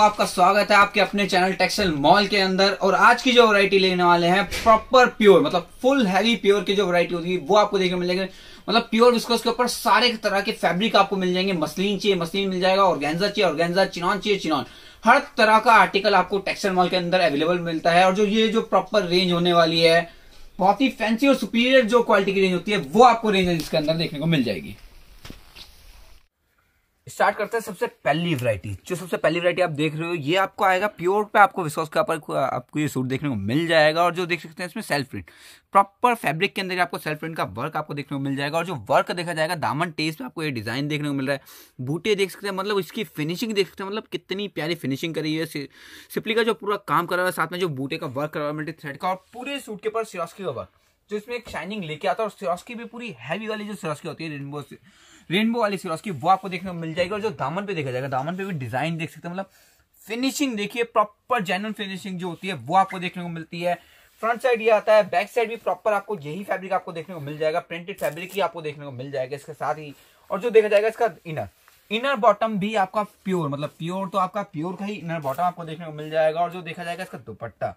आपका स्वागत है आपके अपने चैनल टेक्सटाइल मॉल के अंदर और आज की जो वैरायटी लेने वाले हैं प्रॉपर प्योर मतलब फुल हैवी प्योर की जो वैरायटी है वो आपको देखने मिलेगी मतलब प्योर विस्कोस के ऊपर सारे तरह के फैब्रिक आपको मिल जाएंगे मसलिन चाहिए मसलिन मिल जाएगा और गेंजा चाहिए और गेंजा चिनॉन चाहिए चिनॉन हर तरह का आर्टिकल आपको टेक्सटाइल मॉल के अंदर अवेलेबल मिलता है और जो ये जो प्रॉपर रेंज होने वाली है बहुत ही फैंसी और सुपीरियर जो क्वालिटी की रेंज होती है वो आपको रेंज इसके अंदर देखने को मिल जाएगी स्टार्ट करते हैं सबसे पहली वैरायटी जो सबसे पहली वैरायटी आप देख रहे हो ये आपको आएगा प्योर पे आपको विश्वास के ऊपर आपको ये सूट देखने को मिल जाएगा और जो देख सकते हैं इसमें सेल्फ प्रिंट प्रॉपर फैब्रिक के अंदर आपको सेल्फ प्रिंट का वर्क आपको देखने को मिल जाएगा और जो वर्क देखा जाएगा दामन टेस्ट में आपको ये डिज़ाइन देखने को मिल रहा है बूटे देख सकते हैं मतलब इसकी फिनिशिंग देख सकते हैं मतलब कितनी प्यारी फिनिशिंग करी है सिपली का जो पूरा काम करा हुआ है साथ में जो बूटे का वर्क करा हुआ है थ्रेड का और पूरे सूट के ऊपर सिरोस्की का वर्क जो इसमें एक शाइनिंग लेके आता है और सिरोस्की भी पूरी हैवी वाली जो सिरोस्की होती है रेनबो रेनबो वाली की वो आपको देखने को मिल जाएगी और जो दामन पे देखा जाएगा दामन पे भी डिजाइन देख सकते हैं मतलब फिनिशिंग देखिए प्रॉपर जेनुअन फिनिशिंग जो होती है वो आपको देखने को मिलती है फ्रंट साइड ये आता है बैक साइड भी प्रॉपर आपको यही फैब्रिक आपको देखने को मिल जाएगा प्रिंटेड फैब्रिक ही आपको देखने को मिल जाएगा इसके साथ ही और जो देखा जाएगा इसका इनर इनर बॉटम भी आपका प्योर मतलब प्योर तो आपका प्योर का ही इनर बॉटम आपको देखने को मिल जाएगा और जो देखा जाएगा इसका दुपट्टा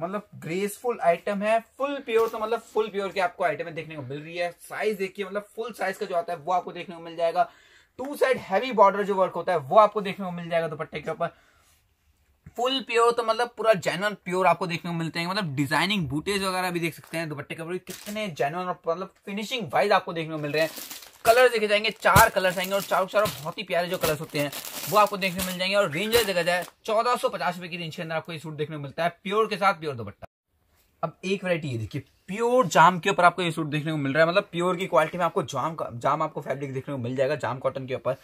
मतलब ग्रेसफुल आइटम है फुल प्योर तो मतलब फुल प्योर की आपको आइटम देखने को मिल रही है साइज देखिए मतलब फुल साइज का जो आता है वो आपको देखने को मिल जाएगा टू साइड हैवी बॉर्डर जो वर्क होता है वो आपको देखने को मिल जाएगा दुपट्टे के ऊपर फुल प्योर तो मतलब पूरा जेनुअन प्योर आपको देखने को मिलते हैं मतलब डिजाइनिंग बूटेज वगैरह भी देख सकते हैं दुपट्टे के ऊपर कितने जेनुअन और मतलब फिनिशिंग वाइज आपको देखने को मिल रहे हैं कलर देखे जाएंगे चार कलर आएंगे और चारों चारों बहुत ही प्यारे जो कलर्स होते हैं वो आपको देखने मिल जाएंगे और रेंजर देखा जाए चौदह सौ पचास रुपए की रेंज के अंदर आपको ये सूट देखने मिलता है प्योर के साथ प्योर दोपट्टा अब एक वरायटी ये देखिए प्योर जाम के ऊपर आपको ये सूट देखने को मिल रहा है मतलब प्योर की क्वालिटी में आपको जाम का जाम आपको फैब्रिक देखने को मिल जाएगा जाम कॉटन के ऊपर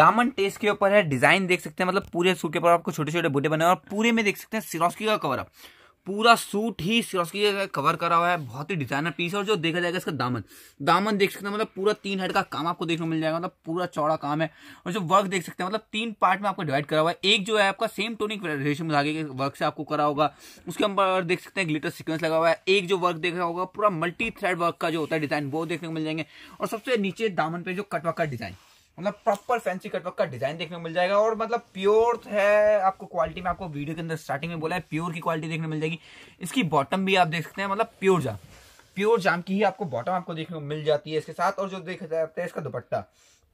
दामन टेस्ट के ऊपर है डिजाइन देख सकते हैं मतलब पूरे सूट के ऊपर आपको छोटे छोटे बूटे बने और पूरे में देख सकते हैं सिरोस्की का कवर अप पूरा सूट ही सिरोस्की का कवर करा हुआ है बहुत ही डिजाइनर पीस है और जो देखा जाएगा इसका दामन दामन देख सकते हैं मतलब पूरा तीन हेड का काम आपको देखने को मिल जाएगा मतलब पूरा चौड़ा काम है और जो वर्क देख सकते हैं मतलब तीन पार्ट में आपको डिवाइड करा हुआ है एक जो है आपका सेम टोनिक रेशम धागे के वर्क से आपको करा होगा उसके अंदर देख सकते हैं ग्लिटर सिक्वेंस लगा हुआ है एक जो वर्क देखा होगा पूरा मल्टी थ्रेड वर्क का जो होता है डिजाइन वो देखने को मिल जाएंगे और सबसे नीचे दामन पे जो कटवा का डिजाइन मतलब प्रॉपर फैंसी कटवर्क का डिजाइन देखने को मिल जाएगा और मतलब प्योर है आपको क्वालिटी में आपको वीडियो के अंदर स्टार्टिंग में बोला है प्योर की क्वालिटी देखने मिल जाएगी इसकी बॉटम भी आप देख सकते हैं मतलब प्योर जाम प्योर जाम की ही आपको बॉटम आपको देखने को मिल जाती है इसके साथ और जो देखा जाता है इसका दुपट्टा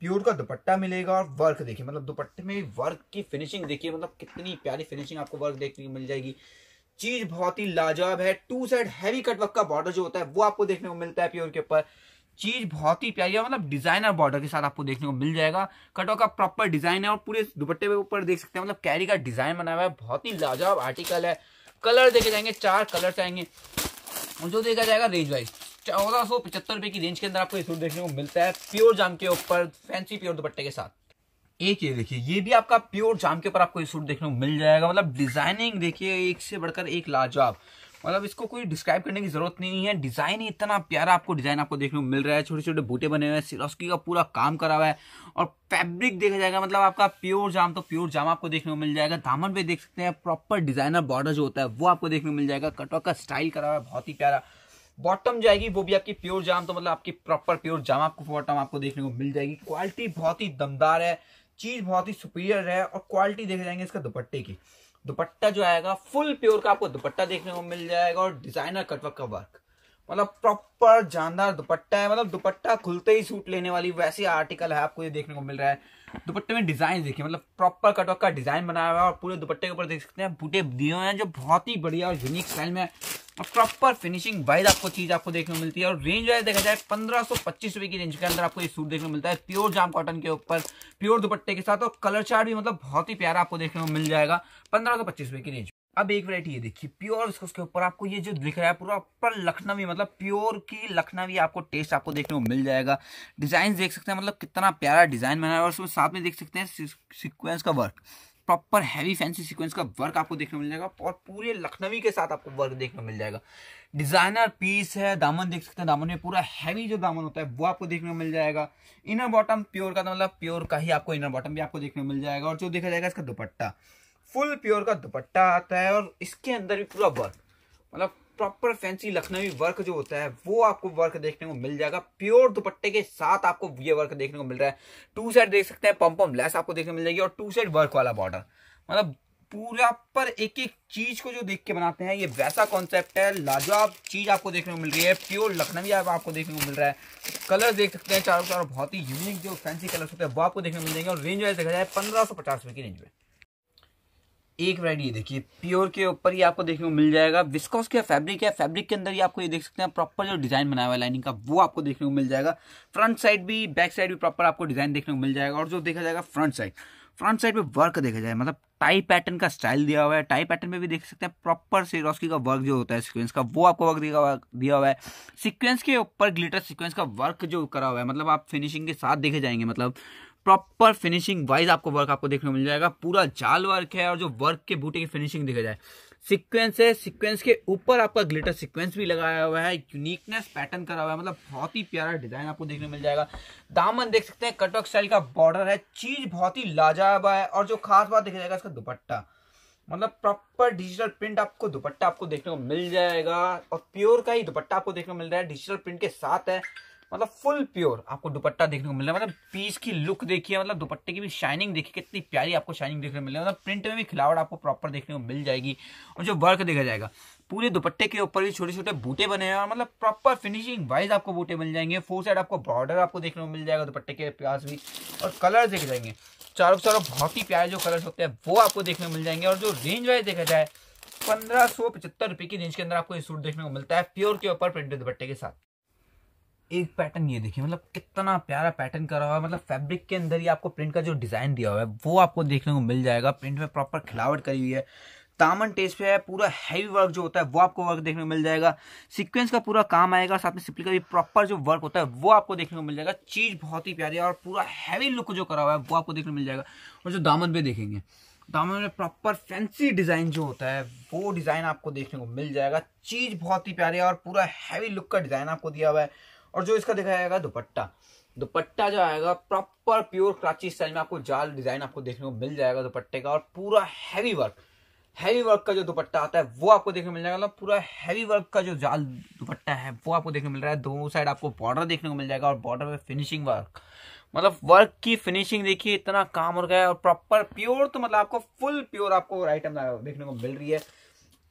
प्योर का दुपट्टा मिलेगा और वर्क देखिए मतलब दुपट्टे में वर्क की फिनिशिंग देखिए मतलब कितनी प्यारी फिनिशिंग आपको वर्क देखने को मिल जाएगी चीज बहुत ही लाजवाब है टू साइड हैवी कटवर्क का बॉर्डर जो होता है वो आपको देखने को मिलता है प्योर के ऊपर चीज़ बहुत ही प्यारी है मतलब डिज़ाइनर बॉर्डर के साथ आपको देखने को मिल जाएगा कटो का प्रॉपर डिज़ाइन है और पूरे दुपट्टे के ऊपर देख सकते हैं मतलब कैरी का डिज़ाइन बना हुआ है बहुत ही लाजवाब आर्टिकल है कलर देखे जाएंगे चार कलर आएंगे और जो देखा जाएगा रेंज वाइज चौदह सौ पचहत्तर रुपए की रेंज के अंदर आपको ये सूट देखने को मिलता है प्योर जाम के ऊपर फैंसी प्योर दुपट्टे के साथ एक ये देखिए ये भी आपका प्योर जाम के ऊपर आपको ये सूट देखने को मिल जाएगा मतलब डिजाइनिंग देखिए एक से बढ़कर एक लाजवाब मतलब इसको कोई डिस्क्राइब करने की जरूरत नहीं है डिज़ाइन ही इतना प्यारा आपको डिज़ाइन आपको देखने को मिल रहा है छोटे छोटे बूटे बने हुए हैं सिरोस्की का पूरा काम करा हुआ है और फैब्रिक देखा जाएगा मतलब आपका प्योर जाम तो प्योर जाम आपको देखने को मिल जाएगा दामन पे देख सकते हैं प्रॉपर डिज़ाइनर बॉर्डर जो होता है वो आपको देखने को मिल जाएगा कटवा का स्टाइल करा हुआ है बहुत ही प्यारा बॉटम जाएगी वो भी आपकी प्योर जाम तो मतलब आपकी प्रॉपर प्योर जाम आपको बॉटम आपको देखने को मिल जाएगी क्वालिटी बहुत ही दमदार है चीज़ बहुत ही सुपीरियर है और क्वालिटी देखे जाएंगे इसका दुपट्टे की दुपट्टा जो आएगा फुल प्योर का आपको दुपट्टा देखने को मिल जाएगा और डिजाइनर कटवर्क का वर्क मतलब प्रॉपर जानदार दुपट्टा है मतलब दुपट्टा खुलते ही सूट लेने वाली वैसी आर्टिकल है आपको ये देखने को मिल रहा है दुपट्टे में डिजाइन देखिए मतलब प्रॉपर कटवर्क का डिजाइन बनाया हुआ है और पूरे दुपट्टे के ऊपर देख सकते हैं बूटे दिए हुए हैं जो बहुत ही बढ़िया और यूनिक स्टाइल में और प्रॉपर फिनिशिंग वाइज आपको चीज आपको देखने को मिलती है और रेंज वाइज देखा जाए पंद्रह सौ पच्चीस रुपए की रेंज के अंदर आपको ये सूट देखने को मिलता है प्योर जाम कॉटन के ऊपर प्योर दुपट्टे के साथ और कलर चार्ट भी मतलब बहुत ही प्यारा आपको देखने को मिल जाएगा पंद्रह सौ पच्चीस रुपए की रेंज अब एक वैरायटी ये देखिए प्योर विस्कोस के ऊपर आपको ये जो दिख रहा है पूरा पर लखनवी मतलब प्योर की लखनवी आपको टेस्ट आपको देखने को मिल जाएगा डिजाइन देख सकते हैं मतलब कितना प्यारा डिजाइन बना है और उसमें साथ में देख सकते हैं सिक्वेंस का work proper heavy fancy sequence का वर्क आपको देखने को मिल जाएगा और पूरे लखनवी के साथ आपको वर्क देखने को मिल जाएगा डिजाइनर पीस है दामन देख सकते हैं दामन में पूरा हैवी जो दामन होता है वो आपको देखने को मिल जाएगा इनर बॉटम प्योर का तो मतलब प्योर का ही आपको इनर बॉटम भी आपको देखने को मिल जाएगा और जो देखा जाएगा इसका दुपट्टा फुल प्योर का दुपट्टा आता है और इसके अंदर भी पूरा वर्क मतलब प्रॉपर फैंसी लखनवी वर्क जो होता है वो आपको वर्क देखने को मिल जाएगा प्योर दुपट्टे के साथ आपको ये वर्क देखने को मिल रहा है टू साइड देख सकते हैं पम्पम लेस आपको देखने को मिल जाएगी और टू साइड वर्क वाला बॉर्डर मतलब पूरा पर एक एक चीज को जो देख के बनाते हैं ये वैसा कॉन्सेप्ट है लाजवाब चीज आपको देखने को मिल रही है प्योर लखनवी आपको देखने को मिल रहा है कलर देख सकते हैं चारों चारों बहुत ही यूनिक जो फैंसी कलर होते हैं वो आपको देखने को मिल जाएंगे और रेंज वाइज देखा जाए पंद्रह सौ पचास रुपए की रेंज में एक वैरायटी देखिए प्योर के ऊपर ही आपको देखने को मिल जाएगा विस्कोस का फैब्रिक है फैब्रिक के अंदर ही आपको ये देख सकते हैं प्रॉपर जो डिजाइन बनाया हुआ है लाइनिंग का वो आपको देखने को मिल जाएगा फ्रंट साइड भी बैक साइड भी प्रॉपर आपको डिजाइन देखने को मिल जाएगा और जो देखा जाएगा फ्रंट साइड फ्रंट साइड में वर्क देखा जाए मतलब टाई पैटर्न का स्टाइल दिया हुआ है टाई पैटर्न में भी देख सकते हैं प्रॉपर सीरोस्की का वर्क जो होता है सीक्वेंस का वो आपको वर्क दिया हुआ दिया हुआ है सीक्वेंस के ऊपर ग्लिटर सीक्वेंस का वर्क जो करा हुआ है मतलब आप फिनिशिंग के साथ देखे जाएंगे मतलब प्रॉपर फिनिशिंग वाइज आपको वर्क आपको देखने को मिल जाएगा पूरा जाल वर्क है और जो वर्क के बूटे की फिनिशिंग देखा जाए सीक्वेंस है सीक्वेंस के ऊपर आपका ग्लिटर सीक्वेंस भी लगाया हुआ है यूनिकनेस पैटर्न करा हुआ है मतलब बहुत ही प्यारा डिजाइन आपको देखने मिल जाएगा दामन देख सकते हैं कटवर्क स्टाइल का बॉर्डर है चीज बहुत ही लाजवाब है और जो खास बात देखा जाएगा इसका दुपट्टा मतलब प्रॉपर डिजिटल प्रिंट आपको दुपट्टा आपको देखने को मिल जाएगा और प्योर का ही दुपट्टा आपको देखने को मिल रहा है डिजिटल प्रिंट के साथ है मतलब फुल प्योर आपको दुपट्टा देखने को मिल रहा है मतलब पीस की लुक देखिए मतलब दुपट्टे की भी शाइनिंग देखिए कितनी प्यारी आपको शाइनिंग देखने को मिल रही है मतलब प्रिंट में भी खिलावट आपको प्रॉपर देखने को मिल जाएगी और जो वर्क देखा जाएगा पूरे दुपट्टे के ऊपर भी छोटे छोटे बूटे बने हैं और मतलब प्रॉपर फिनिशिंग वाइज आपको बूटे मिल जाएंगे फोर साइड आपको बॉर्डर आपको देखने को मिल जाएगा दुपट्टे के प्यास भी और कलर देखे जाएंगे चारों चारों बहुत ही प्यारे जो कलर्स होते हैं वो आपको देखने को मिल जाएंगे और जो रेंज वाइज देखा जाए पंद्रह सौ पचहत्तर रुपये की रेंज के अंदर आपको ये सूट देखने को मिलता है प्योर के ऊपर प्रिंटेड दुपट्टे के साथ एक पैटर्न ये देखिए मतलब कितना प्यारा पैटर्न करा हुआ है मतलब फैब्रिक के अंदर ही आपको प्रिंट का जो डिज़ाइन दिया हुआ है वो आपको देखने को मिल जाएगा प्रिंट में प्रॉपर खिलावट करी हुई है दामन टेस्ट पे है पूरा हैवी वर्क जो होता है वो आपको वर्क देखने को मिल जाएगा सीक्वेंस का पूरा काम आएगा साथ में सिंपली का भी प्रॉपर जो वर्क होता है वो आपको देखने को मिल जाएगा चीज़ बहुत ही प्यारी है और पूरा हैवी लुक जो करा हुआ है वो आपको देखने को मिल जाएगा और जो दामन पे देखेंगे दामन में प्रॉपर फैंसी डिज़ाइन जो होता है वो डिज़ाइन आपको देखने को मिल जाएगा चीज़ बहुत ही प्यारी है और पूरा हैवी लुक का डिज़ाइन आपको दिया हुआ है और जो इसका दिखाया जाएगा दुपट्टा दुपट्टा जो आएगा प्रॉपर प्योर कराची स्टाइल में आपको जाल डिजाइन आपको देखने को मिल जाएगा दुपट्टे का और पूरा हैवी वर्क हैवी वर्क का जो दुपट्टा आता है वो आपको देखने को मिल जाएगा मतलब पूरा हैवी वर्क का जो जाल दुपट्टा है वो आपको देखने को मिल रहा है दोनों साइड आपको बॉर्डर देखने को मिल जाएगा और बॉर्डर में फिनिशिंग वर्क मतलब वर्क की फिनिशिंग देखिए इतना काम हो गया है और प्रॉपर प्योर तो मतलब आपको फुल प्योर आपको आइटम देखने को मिल रही है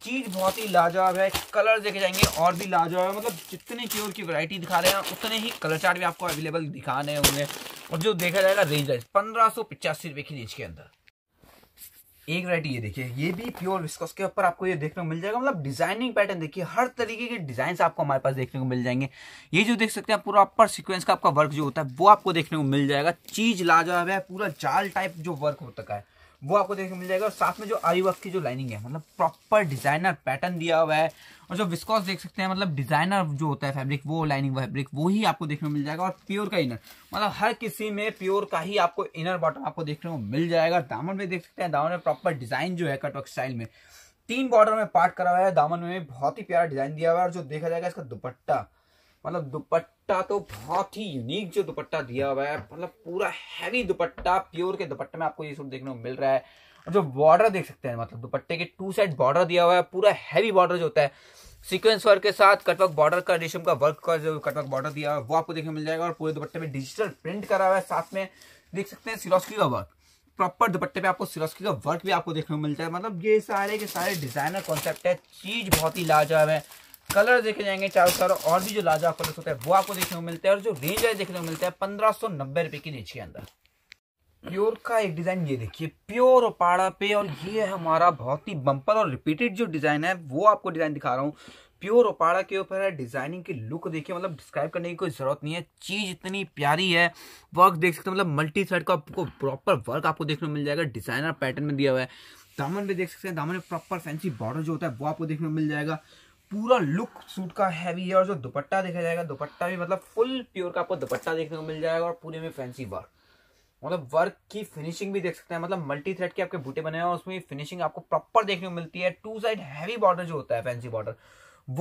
चीज़ बहुत ही लाजवाब है कलर देखे जाएंगे और भी लाजवाब है मतलब जितने की की वैरायटी दिखा रहे हैं उतने ही कलर चार्ट भी आपको अवेलेबल दिखा रहे होंगे और जो देखा जाएगा रेंज वाइज पंद्रह सौ पिचासी रुपए की रेंज के अंदर एक वैरायटी ये देखिए ये भी प्योर विस्कोस के ऊपर आपको ये देखने को मिल जाएगा मतलब डिजाइनिंग पैटर्न देखिए हर तरीके के डिजाइन आपको हमारे पास देखने को मिल जाएंगे ये जो देख सकते हैं पूरा अपर सीक्वेंस का आपका वर्क जो होता है वो आपको देखने को मिल जाएगा चीज लाजवाब है पूरा जाल टाइप जो वर्क होता है वो आपको देखने को मिल जाएगा और साथ में जो आई वर्क की जो लाइनिंग है मतलब प्रॉपर डिजाइनर पैटर्न दिया हुआ है और जो विस्कॉस देख सकते हैं मतलब डिजाइनर जो होता है फैब्रिक वो लाइनिंग फैब्रिक वो ही आपको देखने को मिल जाएगा और प्योर का इनर मतलब हर किसी में प्योर का ही आपको इनर बॉटम आपको देखने को मिल जाएगा दामन में देख सकते हैं दामन में प्रॉपर डिजाइन जो है कटवर्क स्टाइल में तीन बॉर्डर में पार्ट करा हुआ है दामन में बहुत ही प्यारा डिजाइन दिया हुआ है और जो देखा जाएगा इसका दुपट्टा मतलब दुपट्टा तो बहुत ही यूनिक जो दुपट्टा दिया हुआ है मतलब पूरा हैवी दुपट्टा प्योर के दुपट्टे में आपको ये सूट देखने को मिल रहा है और जो बॉर्डर देख सकते हैं मतलब दुपट्टे के टू साइड बॉर्डर दिया हुआ है पूरा हैवी बॉर्डर जो होता है सीक्वेंस वर्क के साथ कटवर्क बॉर्डर का रेशम का वर्क का जो कटवर्क बॉर्डर दिया हुआ है वो आपको देखने मिल जाएगा और पूरे दुपट्टे में डिजिटल प्रिंट करा हुआ है साथ में देख सकते हैं सिरोस्की का वर्क प्रॉपर दुपट्टे पे आपको सिरोस्की का वर्क भी आपको देखने को मिलता है मतलब ये सारे के सारे डिजाइनर कॉन्सेप्ट है चीज बहुत ही लाजवाब है कलर देखे जाएंगे चारों तरफ और भी जो लाजा कलर होता है वो आपको देखने को मिलता है और जो रेंज है देखने को मिलता है पंद्रह सौ नब्बे रुपए की रेंज के अंदर प्योर का एक डिजाइन ये देखिए प्योर ओपाड़ा पे और ये है हमारा बहुत ही बम्पर और रिपीटेड जो डिजाइन है वो आपको डिजाइन दिखा रहा हूँ प्योर ओपाड़ा के ऊपर है डिजाइनिंग की लुक देखिए मतलब डिस्क्राइब करने की कोई जरूरत नहीं है चीज इतनी प्यारी है वर्क देख सकते हैं मतलब मल्टी थ्रेड का आपको प्रॉपर वर्क आपको देखने को मिल जाएगा डिजाइनर पैटर्न में दिया हुआ है दामन भी देख सकते हैं दामन में प्रॉपर फैंसी बॉर्डर जो होता है वो आपको देखने को मिल जाएगा पूरा लुक सूट का हैवी है और जो दुपट्टा देखा जाएगा दुपट्टा भी मतलब फुल प्योर का आपको दुपट्टा देखने को मिल जाएगा और पूरे में फैंसी वर्क मतलब वर्क की फिनिशिंग भी देख सकते हैं मतलब मल्टी थ्रेड के आपके बूटे बने हैं और उसमें फिनिशिंग आपको प्रॉपर देखने को मिलती है टू साइड हैवी बॉर्डर जो होता है फैंसी बॉर्डर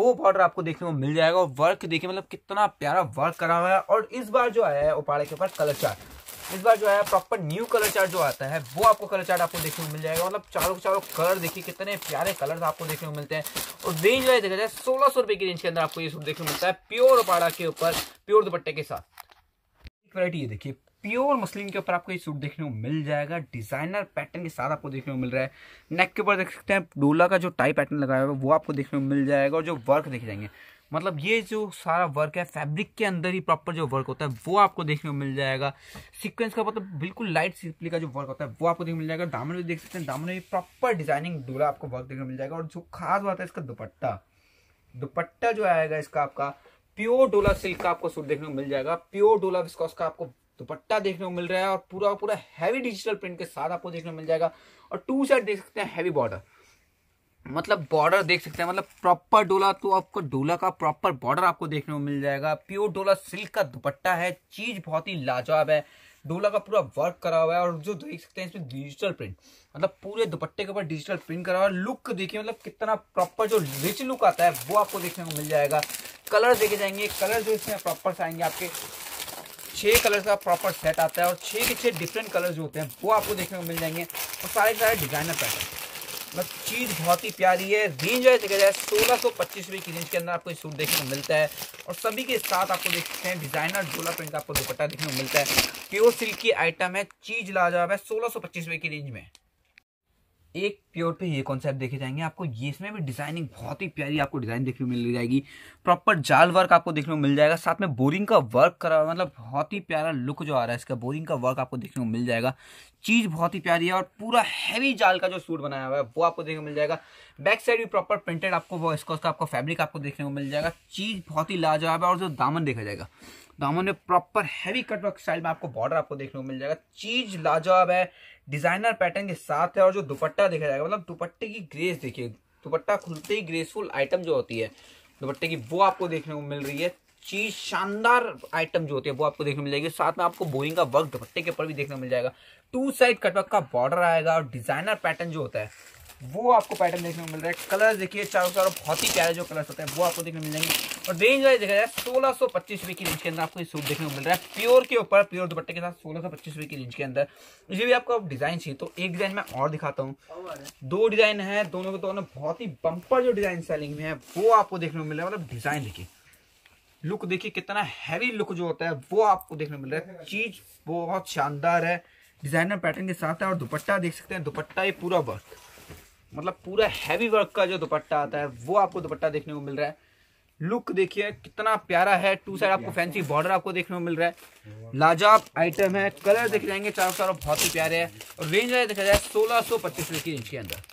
वो बॉर्डर आपको देखने को मिल जाएगा और वर्क देखिए मतलब कितना प्यारा वर्क करा हुआ है और इस बार जो आया है उपाड़े के ऊपर कलर चार्ट इस बार जो है प्रॉपर न्यू कलर चार्ट जो आता है वो आपको कलर चार्ट आपको देखने को मिल जाएगा मतलब चारों चारों कलर देखिए कितने प्यारे कलर आपको देखने को मिलते हैं और रेंज वाइज देखा जाए सोलह सौ रुपए की रेंज के अंदर आपको ये सूट देखने को मिलता है प्योर पाड़ा के ऊपर प्योर दुपट्टे के साथ एक वरायटी ये देखिए प्योर मसलिन के ऊपर आपको ये सूट देखने को मिल जाएगा डिजाइनर पैटर्न के साथ आपको देखने को मिल रहा है नेक के ऊपर देख सकते हैं डोला का जो टाई पैटर्न लगाया हुआ है वो आपको देखने को मिल जाएगा और जो वर्क देखे जाएंगे मतलब ये जो सारा वर्क है फैब्रिक के अंदर ही प्रॉपर जो वर्क होता है वो आपको देखने को मिल जाएगा सीक्वेंस का मतलब बिल्कुल लाइट सिंपली का जो वर्क होता है वो आपको देखने मिल जाएगा दामन भी देख सकते हैं दामन में प्रॉपर डिजाइनिंग दूरा आपको वर्क देखने को मिल जाएगा और जो खास बात है इसका दुपट्टा दुपट्टा जो आएगा इसका आपका प्योर डोला सिल्क का आपको सूट देखने को मिल जाएगा प्योर डोला विस्कॉस का आपको दुपट्टा देखने को मिल रहा है और पूरा पूरा हैवी डिजिटल प्रिंट के साथ आपको देखने को मिल जाएगा और टू साइड देख सकते हैं हैवी बॉर्डर मतलब बॉर्डर देख सकते हैं मतलब प्रॉपर डोला तो आपको डोला का प्रॉपर बॉर्डर आपको देखने को मिल जाएगा प्योर डोला सिल्क का दुपट्टा है चीज बहुत ही लाजवाब है डोला का पूरा वर्क करा हुआ है और जो देख सकते हैं इसमें डिजिटल प्रिंट मतलब पूरे दुपट्टे के ऊपर डिजिटल प्रिंट करा हुआ है लुक देखिए मतलब कितना प्रॉपर जो रिच लुक आता है वो आपको देखने को मिल जाएगा कलर देखे जाएंगे कलर जो इसमें प्रॉपर आएंगे आपके छः कलर का प्रॉपर सेट आता है और छः के छः डिफरेंट कलर जो होते हैं वो आपको देखने को मिल जाएंगे और सारे सारे डिजाइनर पैटर्न मतलब चीज़ बहुत ही प्यारी है रेंज वाइज देखा जाए सोलह सौ पच्चीस रुपये की रेंज के अंदर आपको ये सूट देखने को मिलता है और सभी के साथ आपको देख सकते हैं डिजाइनर डोला प्रिंट आपको दुपट्टा देखने को मिलता है प्योर सिल्क की आइटम है चीज लाजवाब है सोलह सौ पच्चीस रुपये की रेंज में एक प्योर पे ये कॉन्सेप्ट देखे जाएंगे आपको ये इसमें भी डिजाइनिंग बहुत ही प्यारी आपको डिजाइन देखने को मिल जाएगी प्रॉपर जाल वर्क आपको देखने को मिल जाएगा साथ में बोरिंग का वर्क करा हुआ मतलब बहुत ही प्यारा लुक जो आ रहा है इसका बोरिंग का वर्क आपको देखने को मिल जाएगा चीज बहुत ही प्यारी है और पूरा हैवी जाल का जो सूट बनाया हुआ है वो आपको देखने को मिल जाएगा बैक साइड भी प्रॉपर प्रिंटेड आपको वो इसका उसका आपको फैब्रिक आपको देखने को मिल जाएगा चीज बहुत ही लाजवाब है और जो दामन देखा जाएगा दामन में प्रॉपर हैवी कटवर्क स्टाइल में आपको बॉर्डर आपको देखने को मिल जाएगा चीज लाजवाब है डिजाइनर पैटर्न के साथ है और जो दुपट्टा देखा जाएगा मतलब दुपट्टे की ग्रेस देखिए दुपट्टा खुलते ही ग्रेसफुल आइटम जो होती है दुपट्टे की वो आपको देखने को मिल रही है चीज शानदार आइटम जो होती है वो आपको देखने मिल जाएगी साथ में आपको बोइंग का वर्क दुपट्टे के ऊपर भी देखने को मिल जाएगा टू साइड कटवर्क का बॉर्डर आएगा और डिजाइनर पैटर्न जो होता है वो आपको पैटर्न देखने को मिल रहा है कलर देखिए चारों चारों बहुत ही प्यारे जो कलर्स होते हैं वो आपको देखने को मिल जाएंगे और रेंज वाइज देखा जाए सोलह सौ पच्चीस रुपये की रेंज के अंदर आपको ये सूट देखने को मिल रहा है प्योर के ऊपर प्योर दुपट्टे के साथ सोलह सौ पच्चीस रुपये की रेंज के अंदर ये भी आपको डिजाइन चाहिए तो एक डिजाइन मैं और दिखाता हूँ दो डिजाइन है दोनों के दोनों बहुत ही बंपर जो डिजाइन सेलिंग में है वो आपको देखने को मिल रहा है मतलब डिजाइन देखिए लुक देखिए कितना हैवी लुक जो होता है वो आपको देखने को मिल रहा है चीज बहुत शानदार है डिजाइनर पैटर्न के साथ है और दुपट्टा देख सकते हैं दुपट्टा ये पूरा वर्क मतलब पूरा हैवी वर्क का जो दुपट्टा आता है वो आपको दुपट्टा देखने को मिल रहा है लुक देखिए कितना प्यारा है टू साइड आपको फैंसी बॉर्डर आपको देखने को मिल रहा है लाजाब आइटम है कलर देख जाएंगे चारों चारों बहुत ही प्यारे है और रेंज अगर देखा जाए सोलह सौ पच्चीस रुपये की रेंज के अंदर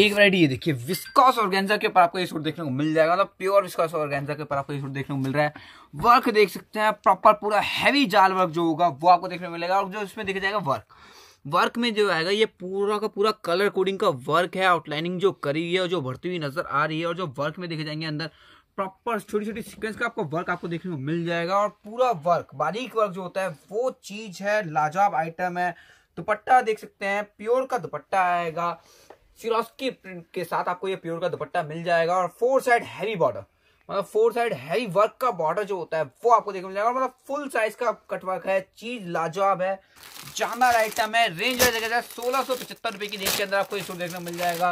एक वरायटी ये देखिए विस्कॉस ऑर्गेन्जा के ऊपर आपको ये सूट देखने को मिल जाएगा मतलब प्योर विस्कॉस ऑर्गेन्जा के ऊपर आपको ये सूट देखने को मिल रहा है वर्क देख सकते हैं प्रॉपर पूरा हैवी जाल वर्क जो होगा वो आपको देखने को मिलेगा और जो इसमें देखा जाएगा वर्क वर्क में जो आएगा ये पूरा का पूरा कलर कोडिंग का वर्क है आउटलाइनिंग जो करी हुई है और जो भरती हुई नजर आ रही है और जो वर्क में देखे जाएंगे अंदर प्रॉपर छोटी छोटी सीक्वेंस का आपको वर्क आपको देखने को मिल जाएगा और पूरा वर्क बारीक वर्क जो होता है वो चीज़ है लाजवाब आइटम है दुपट्टा देख सकते हैं प्योर का दुपट्टा आएगा सिरोस्की प्रिंट के साथ आपको ये प्योर का दुपट्टा मिल जाएगा और फोर साइड हैवी बॉर्डर मतलब फोर साइड हैवी वर्क का बॉर्डर जो होता है वो आपको देखने जाएगा मतलब फुल साइज का कटवर्क है चीज लाजवाब है जाना आइटम है रेंज वाइज सोलह सौ पचहत्तर रुपए की रेंज के अंदर आपको ये देखने मिल जाएगा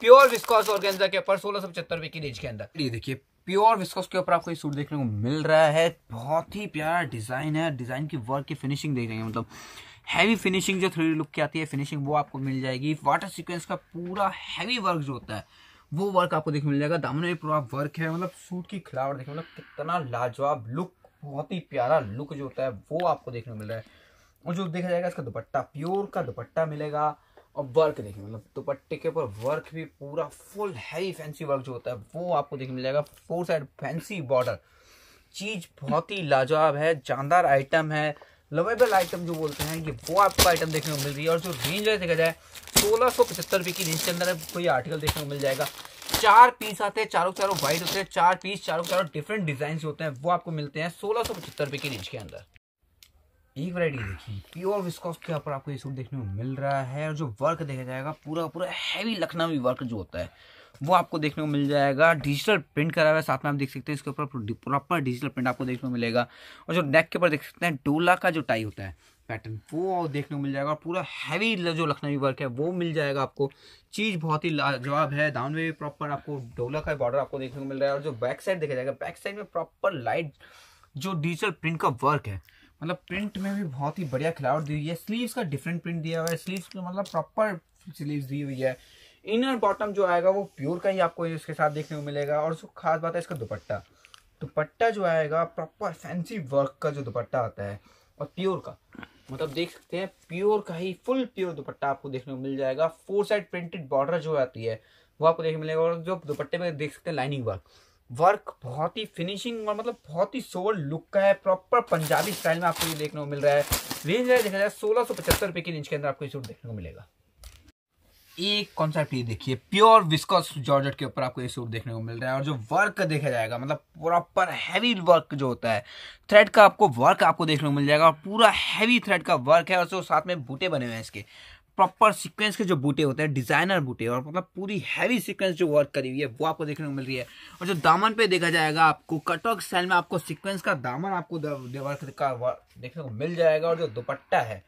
प्योर विस्कॉस ऑर्गेन्जा के ऊपर सोलह सौ पचहत्तर रुपए की रेंज के अंदर ये देखिए प्योर विस्कॉस के ऊपर आपको ये सूट देखने को मिल रहा है बहुत ही प्यारा डिजाइन है डिजाइन की वर्क की फिनिशिंग देख रहे हैं मतलब हैवी फिनिशिंग जो थ्री लुक की आती है फिनिशिंग वो आपको मिल जाएगी वाटर सीक्वेंस का पूरा हैवी वर्क जो होता है वो वर्क आपको देखने मिल जाएगा दामन में पूरा वर्क है मतलब सूट की खिलावट देखिए मतलब कितना लाजवाब लुक बहुत ही प्यारा लुक जो होता है वो आपको देखने को मिल रहा है और जो देखा जाएगा इसका दुपट्टा प्योर का दुपट्टा मिलेगा और वर्क देखिए मतलब दुपट्टे के ऊपर वर्क भी पूरा फुल हैवी फैंसी वर्क जो होता है वो आपको देखने मिल जाएगा फोर साइड फैंसी बॉर्डर चीज़ बहुत ही लाजवाब है जानदार आइटम है लवेबल आइटम जो बोलते हैं कि वो आपको आइटम देखने को मिल रही है और जो रेंज वाइज देखा जाए सोलह सौ पचहत्तर रुपये की रेंज के अंदर आपको आर्टिकल देखने को मिल जाएगा चार पीस आते हैं चारों चारों वाइट होते हैं चार पीस चारों चारों डिफरेंट डिजाइन होते हैं वो आपको मिलते हैं सोलह सौ पचहत्तर रुपये की रेंज के अंदर एक वराइटी देखिए प्योर विस्कॉस के ऊपर आपको ये सूट देखने को मिल रहा है और जो वर्क देखा जाएगा पूरा पूरा हैवी लखनऊ वर्क जो होता है वो आपको देखने को मिल जाएगा डिजिटल प्रिंट करा हुआ है साथ में आप देख सकते हैं इसके ऊपर प्रॉपर डिजिटल प्रिंट आपको देखने को मिलेगा और जो नेक के ऊपर देख सकते हैं डोला का जो टाई होता है पैटर्न वो देखने को मिल जाएगा और पूरा हैवी जो लखनवी वर्क है वो मिल जाएगा आपको चीज़ बहुत ही लाजवाब है दाउन में भी प्रॉपर आपको डोला का बॉर्डर आपको देखने को मिल रहा है और जो बैक साइड देखा जाएगा बैक साइड में प्रॉपर लाइट जो डिजिटल प्रिंट का वर्क है मतलब प्रिंट में भी बहुत ही बढ़िया खिलावट दी हुई है स्लीव्स का डिफरेंट प्रिंट दिया हुआ है स्लीव्स में मतलब प्रॉपर स्लीव्स दी हुई है इनर बॉटम जो आएगा वो प्योर का ही आपको इसके साथ देखने को मिलेगा और जो खास बात है इसका दुपट्टा दुपट्टा जो आएगा प्रॉपर फैंसी वर्क का जो दुपट्टा आता है और प्योर का मतलब देख सकते हैं प्योर का ही फुल प्योर दुपट्टा आपको देखने को मिल जाएगा फोर साइड प्रिंटेड बॉर्डर जो आती है वो आपको देखने मिलेगा और जो दुपट्टे में देख सकते हैं लाइनिंग वर्क वर्क बहुत ही फिनिशिंग और मतलब बहुत ही सोवर लुक का है प्रॉपर पंजाबी स्टाइल में आपको ये देखने को मिल रहा है रेंज है देखा जाए सोलह सौ पचहत्तर रुपये की रेंज के अंदर आपको ये सूट देखने को मिलेगा एक कॉन्सेप्ट ये देखिए प्योर विस्कॉस जॉर्जेट के ऊपर आपको ये सूट देखने को मिल रहा है और जो वर्क देखा जाएगा मतलब प्रॉपर हैवी वर्क जो होता है थ्रेड का आपको वर्क आपको देखने को मिल जाएगा और पूरा हैवी थ्रेड का वर्क है और जो साथ में बूटे बने हुए हैं इसके प्रॉपर सीक्वेंस के जो बूटे होते हैं डिजाइनर बूटे और मतलब पूरी हैवी सीक्वेंस जो वर्क करी हुई है वो आपको देखने को मिल रही है और जो दामन पे देखा जाएगा आपको कटॉक स्टाइल में आपको सीक्वेंस का दामन आपको वर्क का वर्क देखने को मिल जाएगा और जो दुपट्टा है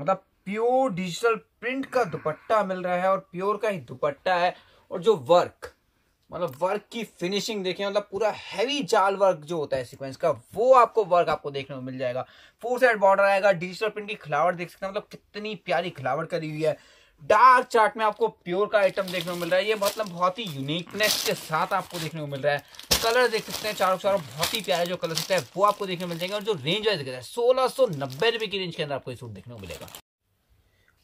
मतलब प्योर डिजिटल प्रिंट का दुपट्टा मिल रहा है और प्योर का ही दुपट्टा है और जो वर्क मतलब वर्क की फिनिशिंग देखें मतलब पूरा हैवी जाल वर्क जो होता है सीक्वेंस का वो आपको वर्क आपको देखने को मिल जाएगा फोर साइड बॉर्डर आएगा डिजिटल प्रिंट की खिलावट देख सकते हैं मतलब कितनी प्यारी खिलावट करी हुई है डार्क चार्ट में आपको प्योर का आइटम देखने को मिल रहा है ये मतलब बहुत ही यूनिकनेस के साथ आपको देखने को मिल रहा है कलर देख सकते हैं चारों चारों बहुत ही प्यारे जो कलर सकते हैं वो आपको देखने को मिल जाएंगे और जो रेंज वाइज देख रहे है सोलह सौ नब्बे रुपए की रेंज के अंदर आपको ये सूट देखने को मिलेगा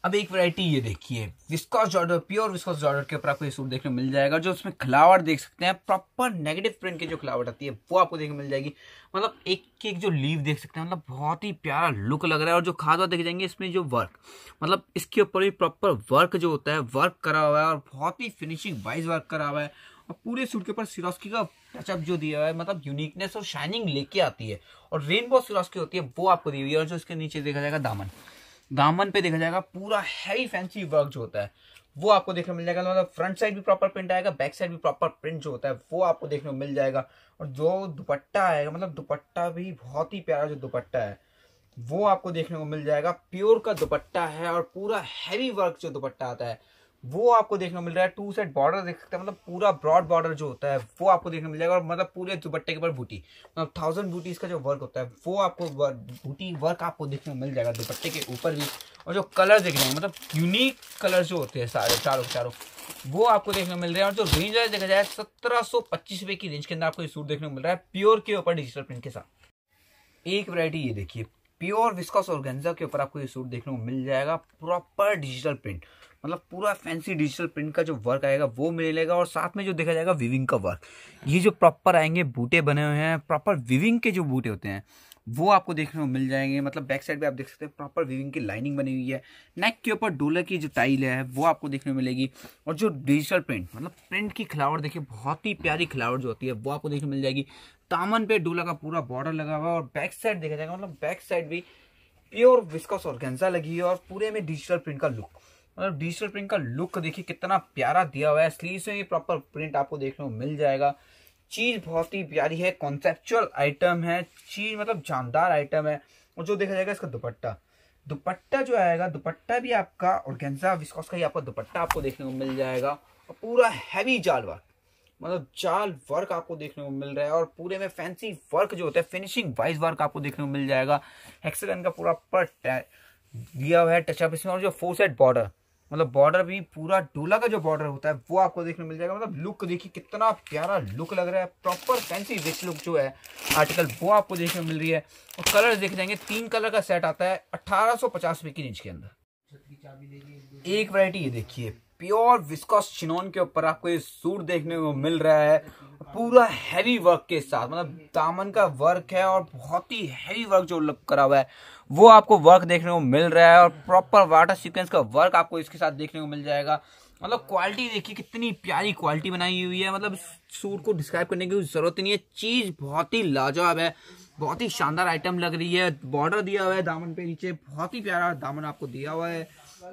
अब एक वैरायटी ये देखिए विस्कॉस जॉर्डर प्योर विस्कॉस जॉर्डर के ऊपर आपको ये सूट देखने मिल जाएगा जो उसमें खिलावट देख सकते हैं प्रॉपर नेगेटिव प्रिंट की जो खिलावट आती है वो आपको देखने मिल जाएगी मतलब एक एक जो लीव देख सकते हैं मतलब बहुत ही प्यारा लुक लग रहा है और जो खास बात देख जाएंगे इसमें जो वर्क मतलब इसके ऊपर भी प्रॉपर वर्क जो होता है वर्क करा हुआ है और बहुत ही फिनिशिंग वाइज वर्क करा हुआ है और पूरे सूट के ऊपर सिरोस्की का टचअप जो दिया हुआ है मतलब यूनिकनेस और शाइनिंग लेके आती है और रेनबो सिरोस्की होती है वो आपको दी हुई है और जो इसके नीचे देखा जाएगा दामन दामन पे देखा जाएगा पूरा हैवी फैंसी वर्क जो होता है वो आपको देखने को मिल जाएगा मतलब फ्रंट साइड भी प्रॉपर प्रिंट आएगा बैक साइड भी प्रॉपर प्रिंट जो होता है वो आपको देखने को मिल जाएगा और जो दुपट्टा आएगा मतलब दुपट्टा भी बहुत ही प्यारा जो दुपट्टा है वो आपको देखने को मिल जाएगा प्योर का दुपट्टा है और पूरा हैवी वर्क जो दुपट्टा आता है वो आपको देखने को मिल रहा है टू सेट बॉर्डर देख सकते हैं मतलब पूरा ब्रॉड बॉर्डर जो होता है वो आपको देखने को जाएगा और मतलब पूरे दुपट्टे के ऊपर बूटी मतलब थाउजेंड बूटीज का जो वर्क होता है वो आपको बूटी वर्क आपको देखने को मिल जाएगा दुपट्टे के ऊपर भी और जो कलर देख रहे हैं मतलब यूनिक कलर जो होते हैं सारे चारों चारों वो आपको देखने को मिल रहे हैं और जो रेंज वाइज देखा जाए सत्रह सौ पच्चीस की रेंज के अंदर आपको ये सूट देखने को मिल रहा है प्योर के ऊपर डिजिटल प्रिंट के साथ एक वरायटी ये देखिए प्योर विस्कॉस ऑर्गेन्जा के ऊपर आपको ये सूट देखने को मिल जाएगा प्रॉपर डिजिटल प्रिंट मतलब पूरा फैंसी डिजिटल प्रिंट का जो वर्क आएगा वो मिलेगा और साथ में जो देखा जाएगा विविंग का वर्क ये जो प्रॉपर आएंगे बूटे बने हुए हैं प्रॉपर विविंग के जो बूटे होते हैं वो आपको देखने को मिल जाएंगे मतलब बैक साइड पे आप देख सकते हैं प्रॉपर विविंग की लाइनिंग बनी हुई है नेक के ऊपर डोलर की जो टाइल है वो आपको देखने को मिलेगी और जो डिजिटल प्रिंट मतलब प्रिंट की खिलावट देखिए बहुत ही प्यारी खिलावट जो होती है वो आपको देखने को मिल जाएगी दामन पे डोला का पूरा बॉर्डर लगा हुआ है और बैक साइड देखा जाएगा मतलब बैक साइड भी प्योर विस्कस गेंजा लगी है और पूरे में डिजिटल प्रिंट का लुक मतलब डिजिटल प्रिंट का लुक देखिए कितना प्यारा दिया हुआ है स्लीव में भी प्रॉपर प्रिंट आपको देखने को मिल जाएगा चीज बहुत ही प्यारी है कॉन्सेप्चुअल आइटम है चीज मतलब जानदार आइटम है और जो देखा जाएगा इसका दुपट्टा दुपट्टा जो आएगा दुपट्टा भी आपका और गेंजा विस्कॉस का ही आपका दुपट्टा आपको देखने को मिल जाएगा और पूरा हैवी जाल वर्क मतलब जाल वर्क आपको देखने को मिल रहा है और पूरे में फैंसी वर्क जो होता है फिनिशिंग वाइज वर्क आपको देखने को मिल जाएगा हेक्सागन का पूरा पट दिया हुआ है टचअप इसमें और जो फोर साइड बॉर्डर मतलब बॉर्डर भी पूरा डोला का जो बॉर्डर होता है वो आपको देखने मिल जाएगा मतलब लुक देखिए कितना प्यारा लुक लग रहा है प्रॉपर फैंसी रिच लुक जो है आर्टिकल वो आपको देखने मिल रही है और कलर देख जाएंगे तीन कलर का सेट आता है अठारह सौ पचास रुपए की रेंज के अंदर एक वरायटी ये देखिए प्योर विस्कॉस चिनोन के ऊपर आपको ये सूट देखने को मिल रहा है पूरा हैवी वर्क के साथ मतलब दामन का वर्क है और बहुत ही हैवी वर्क जो करा हुआ है वो आपको वर्क देखने को मिल रहा है और प्रॉपर वाटर सीक्वेंस का वर्क आपको इसके साथ देखने को मिल जाएगा मतलब क्वालिटी देखिए कितनी प्यारी क्वालिटी बनाई हुई है मतलब सूट को डिस्क्राइब करने की जरूरत नहीं है चीज़ बहुत ही लाजवाब है बहुत ही शानदार आइटम लग रही है बॉर्डर दिया हुआ है दामन पे नीचे बहुत ही प्यारा दामन आपको दिया हुआ है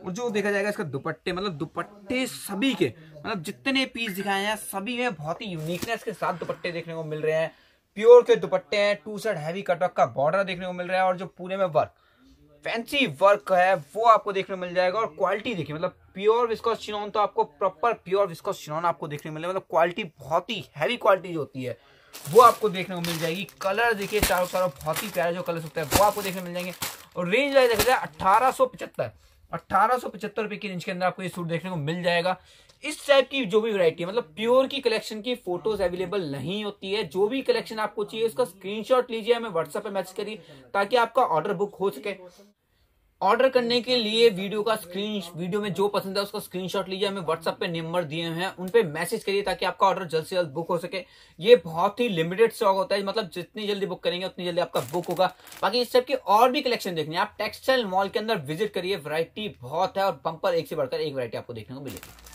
और जो देखा जाएगा इसका दुपट्टे मतलब दुपट्टे सभी के मतलब जितने पीस दिखाए हैं सभी में बहुत ही यूनिकनेस के साथ दुपट्टे देखने को मिल रहे हैं प्योर के दुपट्टे हैं टू सेट हैवी कटवक का बॉर्डर देखने को मिल रहा है और जो पूरे में वर्क फैंसी वर्क है वो आपको देखने को मिल जाएगा और क्वालिटी देखिए मतलब प्योर विस्कॉस चिनॉन तो आपको प्रॉपर प्योर विस्कॉस चिनॉन आपको देखने को मिलेगा मतलब क्वालिटी बहुत ही हैवी क्वालिटी जो होती है वो आपको देखने को मिल जाएगी कलर देखिए चारों चारों बहुत ही प्यारा जो कलर होता है वो आपको देखने को मिल जाएंगे और रेंज वाइज देखा जाए अठारह सौ पचहत्तर अट्ठारह सौ पचहत्तर रुपए की रेंज के अंदर आपको ये सूट देखने को मिल जाएगा इस टाइप की जो भी वैरायटी है मतलब प्योर की कलेक्शन की फोटोज अवेलेबल नहीं होती है जो भी कलेक्शन आपको चाहिए उसका स्क्रीनशॉट लीजिए हमें व्हाट्सएप पे मैसेज करिए ताकि आपका ऑर्डर बुक हो सके ऑर्डर करने के लिए वीडियो का स्क्रीन वीडियो में जो पसंद है उसका स्क्रीनशॉट लीजिए हमें व्हाट्सएप पे नंबर दिए हैं उन पे मैसेज करिए ताकि आपका ऑर्डर जल्द से जल्द बुक हो सके ये बहुत ही लिमिटेड स्टॉक होता है मतलब जितनी जल्दी बुक करेंगे उतनी जल्दी आपका बुक होगा बाकी इस टाइप की और भी कलेक्शन देखने आप टेक्सटाइल मॉल के अंदर विजिट करिए वरायटी बहुत है और बंपर एक से बढ़कर एक वरायटी आपको देखने को मिलेगी